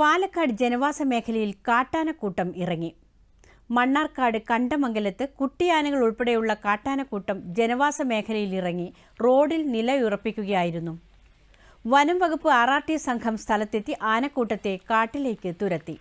പാലക്കാട് ജനവാസ മേഖലയിൽ കാട്ടാനക്കൂട്ടം ഇറങ്ങി മണ്ണാർക്കാട് കണ്ടമംഗലത്ത് കുട്ടിയാനകൾ ഉൾപ്പെടെയുള്ള കാട്ടാനക്കൂട്ടം ജനവാസ മേഖലയിൽ ഇറങ്ങി റോഡിൽ നിലയുറപ്പിക്കുകയായിരുന്നു വനം വകുപ്പ് ആർ സംഘം സ്ഥലത്തെത്തി ആനക്കൂട്ടത്തെ കാട്ടിലേക്ക് തുരത്തി